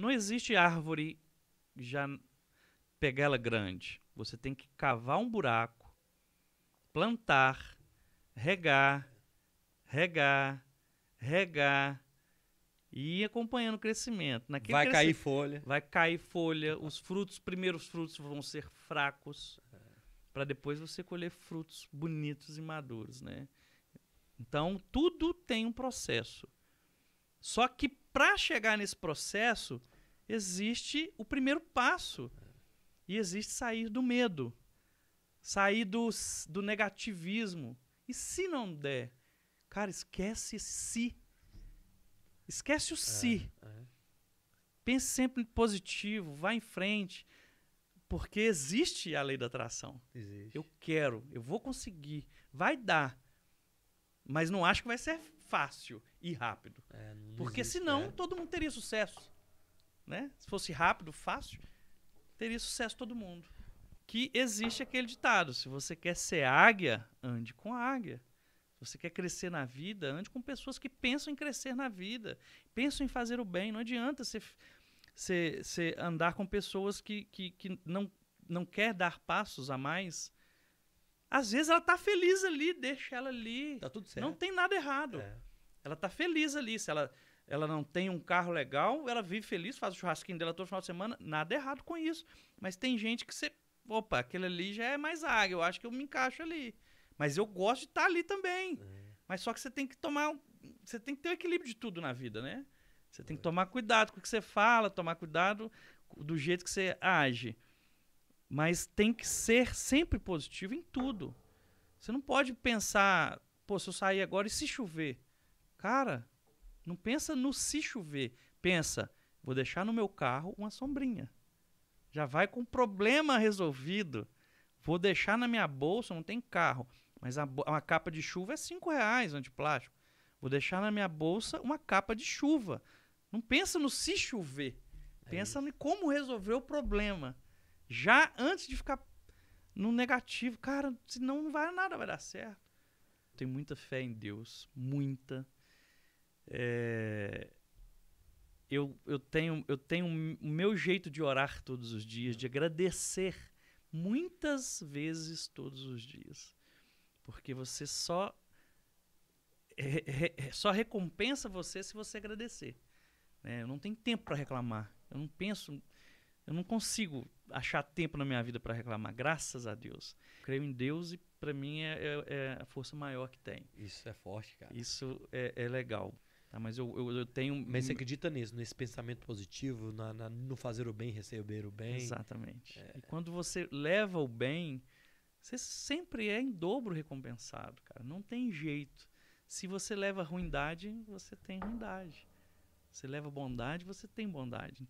Não existe árvore já pegar ela grande. Você tem que cavar um buraco, plantar, regar, regar, regar e ir acompanhando o crescimento. Naquele vai crescimento, cair folha. Vai cair folha. Os frutos, primeiros frutos vão ser fracos para depois você colher frutos bonitos e maduros, né? Então, tudo tem um processo. Só que para chegar nesse processo, existe o primeiro passo. E existe sair do medo, sair do, do negativismo. E se não der, cara, esquece se. Esquece o é, se. É, Pense sempre positivo, vá em frente. Porque existe a lei da atração. Existe. Eu quero, eu vou conseguir, vai dar. Mas não acho que vai ser fácil e rápido. É, Porque existe, senão é. todo mundo teria sucesso. Né? Se fosse rápido, fácil, teria sucesso todo mundo. Que existe aquele ditado: se você quer ser águia, ande com águia. Se você quer crescer na vida, ande com pessoas que pensam em crescer na vida, pensam em fazer o bem. Não adianta você, você, você andar com pessoas que, que, que não, não quer dar passos a mais às vezes ela tá feliz ali, deixa ela ali. Tá tudo certo. Não tem nada errado. É. Ela tá feliz ali. Se ela, ela não tem um carro legal, ela vive feliz, faz o churrasquinho dela todo final de semana, nada errado com isso. Mas tem gente que você. Opa, aquele ali já é mais águia, eu acho que eu me encaixo ali. Mas eu gosto de estar tá ali também. É. Mas só que você tem que tomar. Você tem que ter o um equilíbrio de tudo na vida, né? Você tem que tomar cuidado com o que você fala, tomar cuidado do jeito que você age. Mas tem que ser sempre positivo em tudo. Você não pode pensar, pô, se eu sair agora e se chover. Cara, não pensa no se chover. Pensa, vou deixar no meu carro uma sombrinha. Já vai com o problema resolvido. Vou deixar na minha bolsa, não tem carro. Mas a, uma capa de chuva é 5 reais antiplástico. Vou deixar na minha bolsa uma capa de chuva. Não pensa no se chover. É pensa isso. como resolver o problema. Já antes de ficar no negativo, cara, senão não vai nada, vai dar certo. Tenho muita fé em Deus, muita. É... Eu, eu tenho eu tenho o meu jeito de orar todos os dias, de agradecer muitas vezes todos os dias. Porque você só é, é, só recompensa você se você agradecer. Né? Eu não tenho tempo para reclamar. Eu não penso eu não consigo achar tempo na minha vida para reclamar, graças a Deus. Creio em Deus e para mim é, é, é, a força maior que tem. Isso é forte, cara. Isso é, é legal. Tá? Mas eu, eu, eu, tenho. Mas você acredita nisso, nesse pensamento positivo, na, na no fazer o bem, receber o bem. Exatamente. É. E quando você leva o bem, você sempre é em dobro recompensado, cara. Não tem jeito. Se você leva ruindade, você tem ruindade. Se leva bondade, você tem bondade.